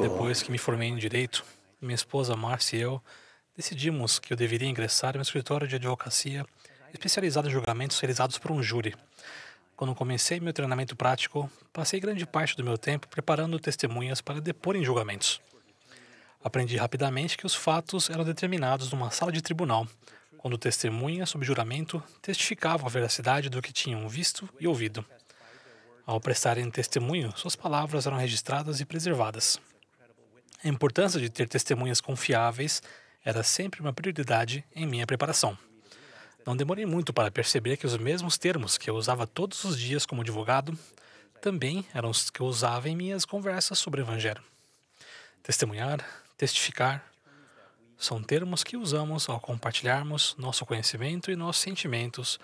Depois que me formei em direito, minha esposa Márcia e eu decidimos que eu deveria ingressar em um escritório de advocacia especializado em julgamentos realizados por um júri. Quando comecei meu treinamento prático, passei grande parte do meu tempo preparando testemunhas para depor em julgamentos. Aprendi rapidamente que os fatos eram determinados numa sala de tribunal, quando testemunhas sob juramento testificavam a veracidade do que tinham visto e ouvido. Ao prestarem testemunho, suas palavras eram registradas e preservadas. A importância de ter testemunhas confiáveis era sempre uma prioridade em minha preparação. Não demorei muito para perceber que os mesmos termos que eu usava todos os dias como advogado também eram os que eu usava em minhas conversas sobre o Evangelho. Testemunhar, testificar, são termos que usamos ao compartilharmos nosso conhecimento e nossos sentimentos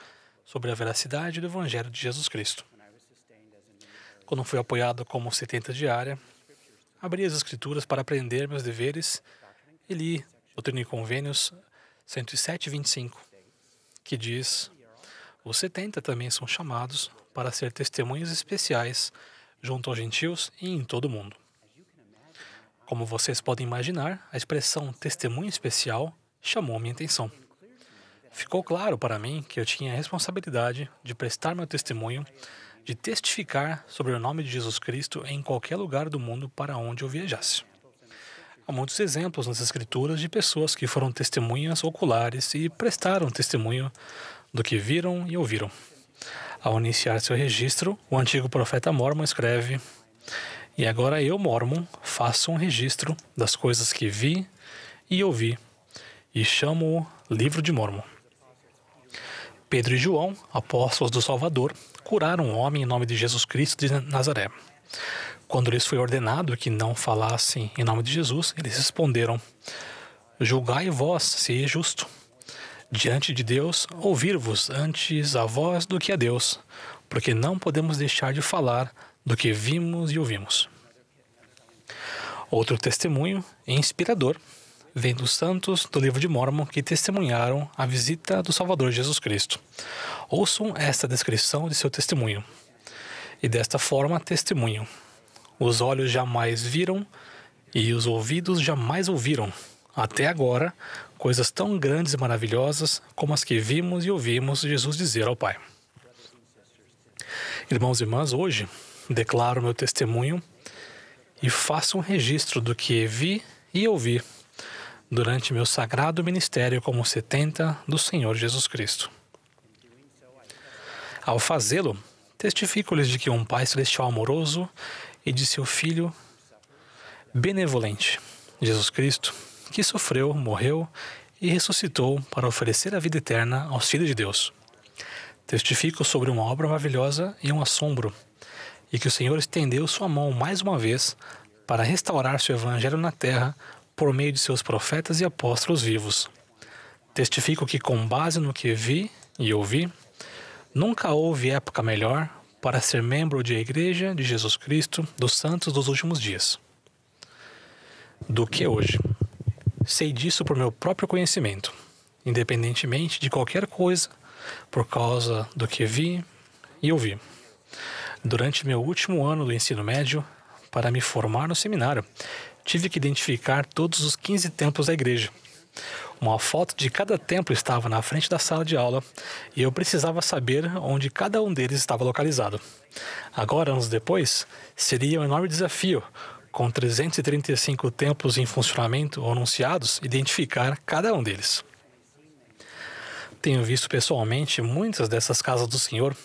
sobre a veracidade do Evangelho de Jesus Cristo. Quando fui apoiado como setenta diária, abri as escrituras para aprender meus deveres e li Doutrina e Convênios 107:25, que diz: Os setenta também são chamados para ser testemunhas especiais junto aos gentios e em todo o mundo. Como vocês podem imaginar, a expressão testemunho especial chamou minha atenção. Ficou claro para mim que eu tinha a responsabilidade de prestar meu testemunho de testificar sobre o nome de Jesus Cristo em qualquer lugar do mundo para onde eu viajasse. Há muitos exemplos nas Escrituras de pessoas que foram testemunhas oculares e prestaram testemunho do que viram e ouviram. Ao iniciar seu registro, o antigo profeta Mormon escreve: E agora eu, Mormon, faço um registro das coisas que vi e ouvi, e chamo-o Livro de Mormon. Pedro e João, apóstolos do Salvador, curar um homem em nome de Jesus Cristo de Nazaré. Quando lhes foi ordenado que não falassem em nome de Jesus, eles responderam: Julgai vós se é justo. Diante de Deus, ouvir-vos antes a vós do que a é Deus, porque não podemos deixar de falar do que vimos e ouvimos. Outro testemunho inspirador vem dos santos do livro de Mormon que testemunharam a visita do Salvador Jesus Cristo. Ouçam esta descrição de seu testemunho. E desta forma testemunham: Os olhos jamais viram e os ouvidos jamais ouviram, até agora, coisas tão grandes e maravilhosas como as que vimos e ouvimos Jesus dizer ao Pai. Irmãos e irmãs, hoje declaro meu testemunho e faço um registro do que vi e ouvi durante meu sagrado ministério como setenta do Senhor Jesus Cristo. Ao fazê-lo, testifico-lhes de que um Pai celestial amoroso e de seu Filho benevolente, Jesus Cristo, que sofreu, morreu e ressuscitou para oferecer a vida eterna aos filhos de Deus. Testifico sobre uma obra maravilhosa e um assombro, e que o Senhor estendeu sua mão mais uma vez para restaurar seu evangelho na terra por meio de seus profetas e apóstolos vivos. Testifico que, com base no que vi e ouvi, nunca houve época melhor para ser membro de Igreja de Jesus Cristo dos Santos dos Últimos Dias do que hoje. Sei disso por meu próprio conhecimento, independentemente de qualquer coisa, por causa do que vi e ouvi. Durante meu último ano do ensino médio, para me formar no seminário, tive que identificar todos os 15 templos da igreja. Uma foto de cada templo estava na frente da sala de aula e eu precisava saber onde cada um deles estava localizado. Agora, anos depois, seria um enorme desafio, com 335 templos em funcionamento ou anunciados, identificar cada um deles. Tenho visto pessoalmente muitas dessas casas do Senhor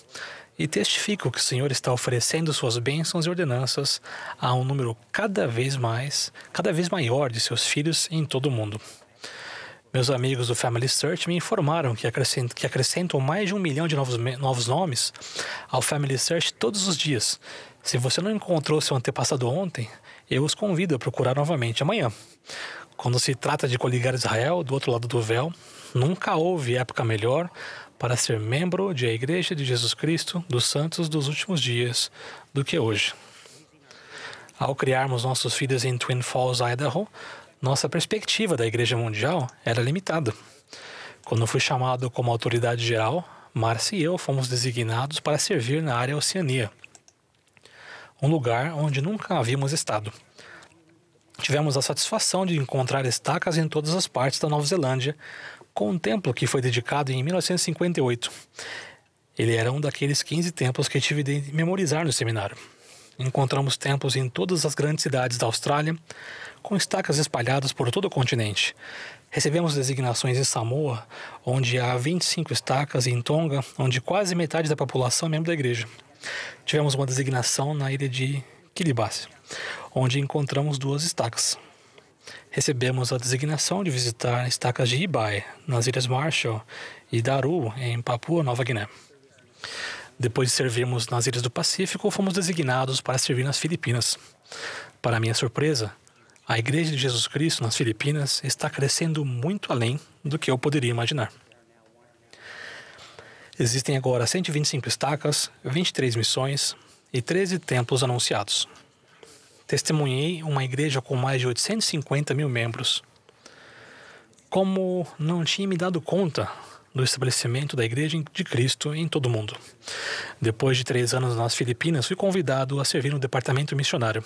e testifico que o Senhor está oferecendo suas bênçãos e ordenanças a um número cada vez mais, cada vez maior de seus filhos em todo o mundo. Meus amigos do Family Search me informaram que acrescentam, que acrescentam mais de um milhão de novos, novos nomes ao Family Search todos os dias. Se você não encontrou seu antepassado ontem, eu os convido a procurar novamente amanhã. Quando se trata de coligar Israel do outro lado do véu, nunca houve época melhor para ser membro de a Igreja de Jesus Cristo dos Santos dos Últimos Dias do que hoje. Ao criarmos nossos filhos em Twin Falls, Idaho, nossa perspectiva da Igreja Mundial era limitada. Quando fui chamado como autoridade geral, Marcia e eu fomos designados para servir na área Oceania, um lugar onde nunca havíamos estado. Tivemos a satisfação de encontrar estacas em todas as partes da Nova Zelândia com um templo que foi dedicado em 1958. Ele era um daqueles 15 templos que tive de memorizar no seminário. Encontramos templos em todas as grandes cidades da Austrália, com estacas espalhadas por todo o continente. Recebemos designações em Samoa, onde há 25 estacas, e em Tonga, onde quase metade da população é membro da igreja. Tivemos uma designação na ilha de Kiribati, onde encontramos duas estacas recebemos a designação de visitar estacas de Ibai, nas Ilhas Marshall, e Daru, em Papua Nova Guiné. Depois de servirmos nas Ilhas do Pacífico, fomos designados para servir nas Filipinas. Para minha surpresa, a Igreja de Jesus Cristo nas Filipinas está crescendo muito além do que eu poderia imaginar. Existem agora 125 estacas, 23 missões e 13 templos anunciados testemunhei uma igreja com mais de 850 mil membros. Como não tinha me dado conta do estabelecimento da Igreja de Cristo em todo o mundo. Depois de três anos nas Filipinas, fui convidado a servir no departamento missionário.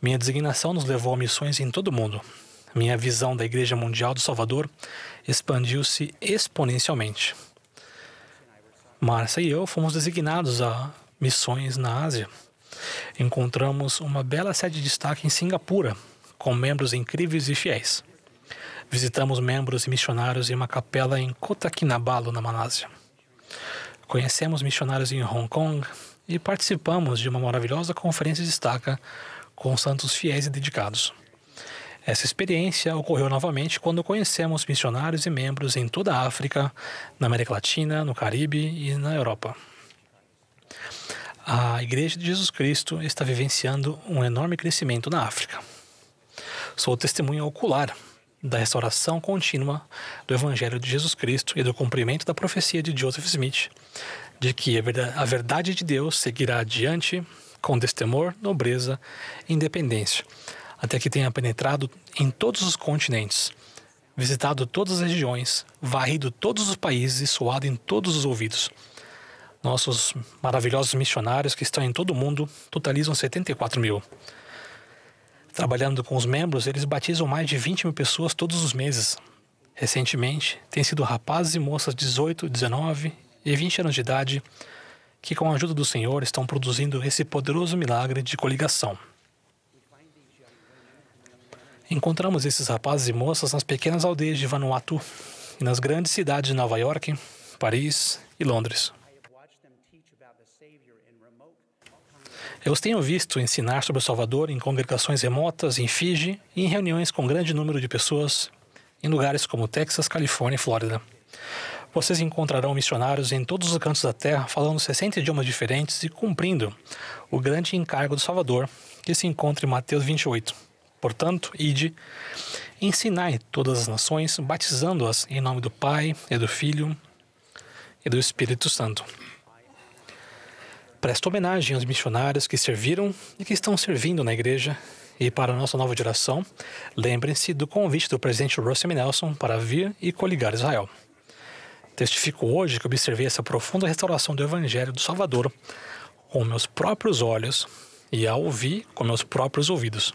Minha designação nos levou a missões em todo o mundo. Minha visão da Igreja Mundial do Salvador expandiu-se exponencialmente. Márcia e eu fomos designados a missões na Ásia. Encontramos uma bela sede de destaque em Singapura, com membros incríveis e fiéis. Visitamos membros e missionários em uma capela em Kota Kinabalu, na Malásia. Conhecemos missionários em Hong Kong e participamos de uma maravilhosa conferência de destaque com santos fiéis e dedicados. Essa experiência ocorreu novamente quando conhecemos missionários e membros em toda a África, na América Latina, no Caribe e na Europa a Igreja de Jesus Cristo está vivenciando um enorme crescimento na África. Sou testemunha ocular da restauração contínua do Evangelho de Jesus Cristo e do cumprimento da profecia de Joseph Smith de que a verdade de Deus seguirá adiante com destemor, nobreza e independência, até que tenha penetrado em todos os continentes, visitado todas as regiões, varrido todos os países e soado em todos os ouvidos. Nossos maravilhosos missionários que estão em todo o mundo totalizam 74 mil. Trabalhando com os membros, eles batizam mais de 20 mil pessoas todos os meses. Recentemente, têm sido rapazes e moças de 18, 19 e 20 anos de idade que, com a ajuda do Senhor, estão produzindo esse poderoso milagre de coligação. Encontramos esses rapazes e moças nas pequenas aldeias de Vanuatu e nas grandes cidades de Nova York, Paris e Londres. Eu os tenho visto ensinar sobre o Salvador em congregações remotas, em Fiji e em reuniões com grande número de pessoas em lugares como Texas, Califórnia e Flórida. Vocês encontrarão missionários em todos os cantos da Terra falando 60 idiomas diferentes e cumprindo o grande encargo do Salvador, que se encontra em Mateus 28. Portanto, ide, ensinai todas as nações, batizando-as em nome do Pai, e do Filho e do Espírito Santo presta homenagem aos missionários que serviram e que estão servindo na igreja. E para a nossa nova geração, lembrem-se do convite do presidente Russell Nelson para vir e coligar Israel. Testifico hoje que observei essa profunda restauração do Evangelho do Salvador com meus próprios olhos e a ouvi com meus próprios ouvidos.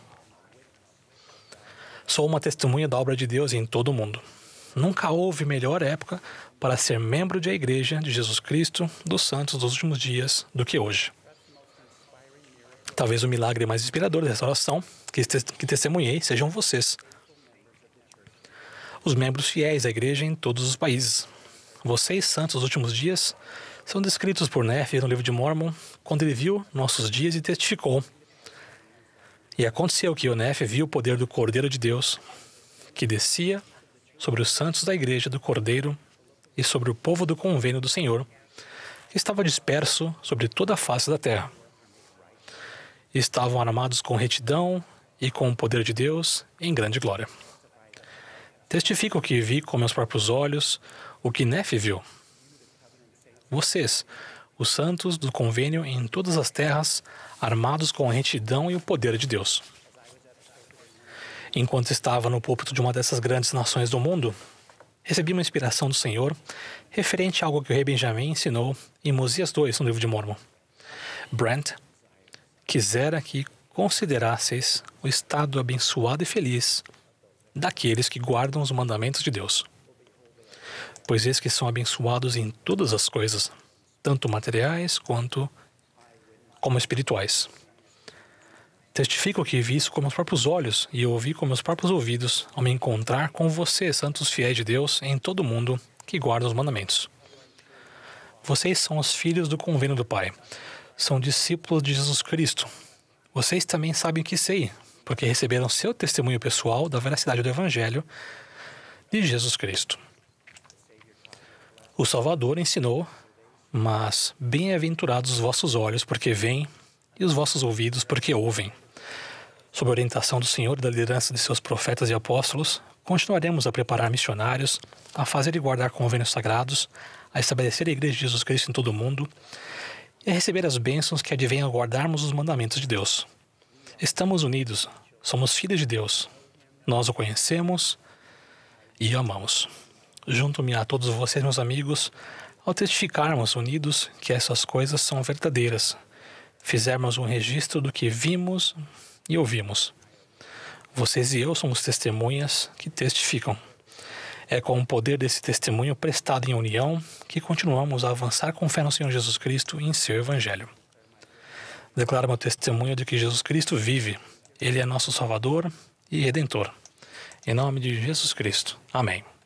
Sou uma testemunha da obra de Deus em todo o mundo. Nunca houve melhor época para ser membro da Igreja de Jesus Cristo dos Santos dos últimos dias do que hoje. Talvez o milagre mais inspirador da restauração que, que testemunhei sejam vocês, os membros fiéis da Igreja em todos os países. Vocês, santos dos últimos dias, são descritos por Neff no livro de Mormon quando ele viu nossos dias e testificou. E aconteceu que Onef viu o poder do Cordeiro de Deus, que descia sobre os santos da igreja do Cordeiro e sobre o povo do convênio do Senhor, que estava disperso sobre toda a face da terra. Estavam armados com retidão e com o poder de Deus em grande glória. Testifico que vi com meus próprios olhos o que Nefe viu. Vocês, os santos do convênio em todas as terras, armados com a retidão e o poder de Deus enquanto estava no púlpito de uma dessas grandes nações do mundo, recebi uma inspiração do Senhor referente a algo que o rei Benjamin ensinou em Mosias 2, no livro de Mormon. Brent, quisera que considerasseis o estado abençoado e feliz daqueles que guardam os mandamentos de Deus. Pois eis que são abençoados em todas as coisas, tanto materiais quanto como espirituais. Testifico que vi isso com meus próprios olhos e ouvi com meus próprios ouvidos ao me encontrar com você, santos fiéis de Deus, em todo o mundo que guarda os mandamentos. Vocês são os filhos do convênio do Pai, são discípulos de Jesus Cristo. Vocês também sabem que sei, porque receberam seu testemunho pessoal da veracidade do Evangelho de Jesus Cristo. O Salvador ensinou, mas bem-aventurados os vossos olhos, porque veem, e os vossos ouvidos, porque ouvem sob a orientação do Senhor e da liderança de seus profetas e apóstolos, continuaremos a preparar missionários, a fazer e guardar convênios sagrados, a estabelecer a Igreja de Jesus Cristo em todo o mundo e a receber as bênçãos que advêm ao guardarmos os mandamentos de Deus. Estamos unidos, somos filhos de Deus. Nós o conhecemos e amamos. Junto-me a todos vocês, meus amigos, ao testificarmos unidos que essas coisas são verdadeiras. Fizermos um registro do que vimos, e ouvimos. Vocês e eu somos testemunhas que testificam. É com o poder desse testemunho prestado em união que continuamos a avançar com fé no Senhor Jesus Cristo e em seu Evangelho. Declaro meu testemunho de que Jesus Cristo vive. Ele é nosso Salvador e Redentor. Em nome de Jesus Cristo. Amém.